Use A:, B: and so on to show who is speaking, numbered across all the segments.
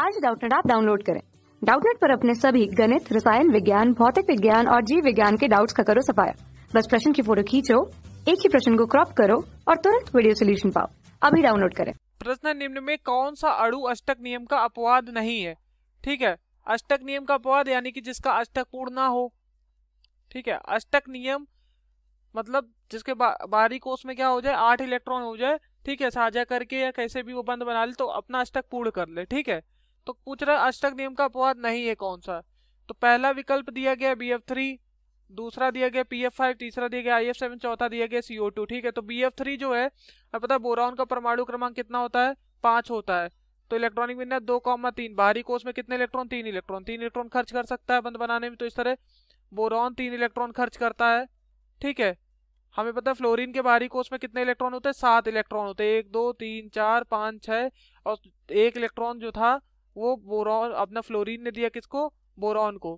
A: आज डाउटनेट आप डाउनलोड करें डाउटनेट पर अपने सभी गणित रसायन विज्ञान भौतिक विज्ञान और जीव विज्ञान के डाउट्स का करो सफाया बस प्रश्न की फोटो खींचो एक ही प्रश्न को क्रॉप करो और तुरंत वीडियो सोल्यूशन पाओ अभी डाउनलोड करें
B: प्रश्न निम्न में कौन सा अड़ु अष्टक नियम का अपवाद नहीं है ठीक है अष्टक नियम का अपवाद यानी कि जिसका अष्टक पूर्ण ना हो ठीक है अष्टक नियम मतलब जिसके बा, बाहरी कोष में क्या हो जाए आठ इलेक्ट्रॉन हो जाए ठीक है साझा करके या कैसे भी वो बंद बना ले तो अपना अष्टक पूर्ण कर ले ठीक है तो पूछ रहा है अष्टक नियम का अपवाद नहीं है कौन सा तो पहला विकल्प दिया गया बी एफ थ्री दूसरा दिया गया पी एफ फाइव तीसरा दिया गया आई एफ सेवन चौथा दिया गया सीओ टू ठीक है तो बी एफ थ्री जो है अब पता है बोराउन का परमाणु क्रमांक कितना होता है पाँच होता है तो इलेक्ट्रॉनिक विन्नर दो कॉमा तीन बाहरी कोष में कितने इलेक्ट्रॉन तीन इलेक्ट्रॉन तीन इलेक्ट्रॉन खर्च कर सकता है बंद बनाने में तो इस तरह बोरॉन तीन इलेक्ट्रॉन खर्च करता है ठीक है हमें पता है फ्लोरीन के बाहरी कोष में कितने इलेक्ट्रॉन होते हैं सात इलेक्ट्रॉन होते हैं एक दो तीन चार पाँच छः और एक इलेक्ट्रॉन जो था वो बोरॉन अपना फ्लोरीन ने दिया किसको बोरॉन को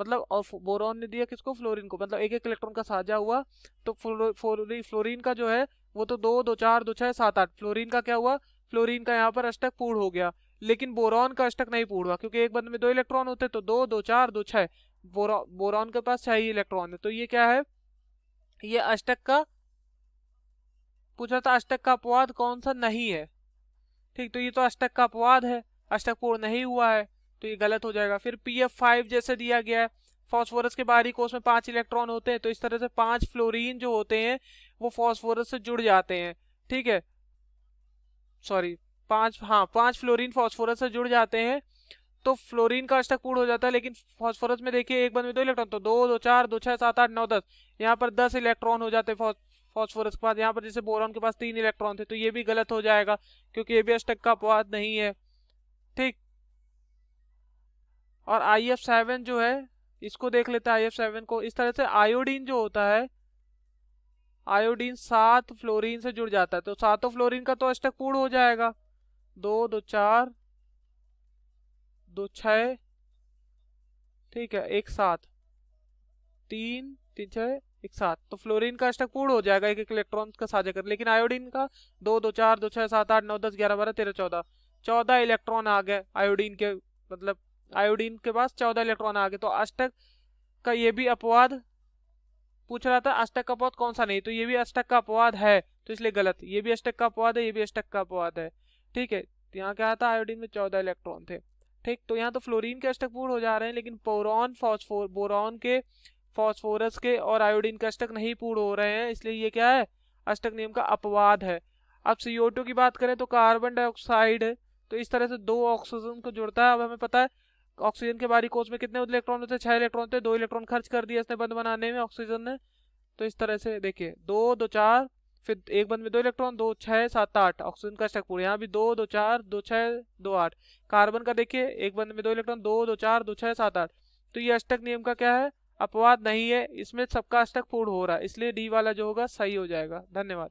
B: मतलब बोरॉन ने दिया किसको फ्लोरीन को मतलब एक एक इलेक्ट्रॉन का साझा हुआ तो फ्लोरी फ्लोरीन का जो है वो तो दो दो चार दो छः सात आठ फ्लोरीन का क्या हुआ फ्लोरीन का यहाँ पर अष्टक पूर्ण हो गया लेकिन बोरॉन का अष्टक नहीं पूर्ण हुआ क्योंकि एक बंद में दो इलेक्ट्रॉन होते तो दो दो चार दो छः बोरॉन बोरॉन के पास छह ही इलेक्ट्रॉन है तो ये क्या है ये अष्टक का पूछा था अष्टक का अपवाद कौन सा नहीं है ठीक तो ये तो अष्टक का अपवाद है अष्टकोण नहीं हुआ है तो ये गलत हो जाएगा फिर पी एफ फाइव जैसे दिया गया है फॉस्फोरस के बाहरी कोष में पांच इलेक्ट्रॉन होते हैं तो इस तरह से पांच फ्लोरीन जो होते हैं वो फॉस्फोरस से जुड़ जाते हैं ठीक है सॉरी पांच हाँ पांच फ्लोरीन फॉस्फोरस से जुड़ जाते हैं तो फ्लोरीन का अष्टक पूर्ण हो जाता है लेकिन फॉस्फोरस में देखिए एक बंद में दो इलेक्ट्रॉन तो दो दो चार दो छः सात आठ नौ दस यहाँ पर दस इलेक्ट्रॉन हो जाते हैं फॉस्फोरस के पास यहाँ पर जैसे बोरॉन के पास तीन इलेक्ट्रॉन थे तो ये भी गलत हो जाएगा क्योंकि ये भी अष्टक का अपवाद नहीं है ठीक और आई एफ सेवन जो है इसको देख लेते हैं आई एफ सेवन को इस तरह से आयोडीन जो होता है आयोडीन सात फ्लोरीन से जुड़ जाता है तो सातों फ्लोरीन का तो अष्टक पूर्ण हो जाएगा दो दो चार दो छ ठीक है एक सात तीन तीन छः एक साथ तो फ्लोरीन का अष्टक पूर्ण हो जाएगा एक एक इलेक्ट्रॉन का साझा कर लेकिन आयोडीन का दो दो चार दो छः सात आठ नौ दस ग्यारह बारह तेरह चौदह चौदह इलेक्ट्रॉन आ गए आयोडीन के मतलब आयोडीन के पास चौदह इलेक्ट्रॉन आ गए तो अष्टक का ये भी अपवाद पूछ रहा था अष्टक का अपवाद कौन सा नहीं तो ये भी अष्टक का अपवाद है तो इसलिए गलत ये भी अष्टक का अपवाद है ये भी अष्टक का अपवाद है ठीक है तो यहाँ क्या था आयोडीन में चौदह इलेक्ट्रॉन थे ठीक तो यहाँ तो फ्लोरिन के अष्टक पूर्ण हो जा रहे हैं लेकिन पोरॉन फॉस्फोर बोरॉन के फॉस्फोरस के और आयोडीन के अष्टक नहीं पूर्ण हो रहे हैं इसलिए ये क्या है अष्टक नियम का अपवाद है अब सी की बात करें तो कार्बन डाइऑक्साइड तो इस तरह से दो ऑक्सीजन को जुड़ता है अब हमें पता है ऑक्सीजन के बारी कोच में कितने इलेक्ट्रॉन होते हैं छह इलेक्ट्रॉन थे दो इलेक्ट्रॉन खर्च कर दिया इसने बंद बनाने में ऑक्सीजन ने तो इस तरह से देखिए दो दो चार फिर एक बंद में दो इलेक्ट्रॉन दो छः सात आठ ऑक्सीजन का स्ट्रक्चर यहाँ भी दो दो चार दो छः दो आठ कार्बन का देखिए एक बंद में दो इलेक्ट्रॉन दो दो चार दो छः सात आठ तो ये अष्टक नियम का क्या है अपवाद नहीं है इसमें सबका अष्टक पूर्ण हो रहा है इसलिए डी वाला जो होगा सही हो जाएगा धन्यवाद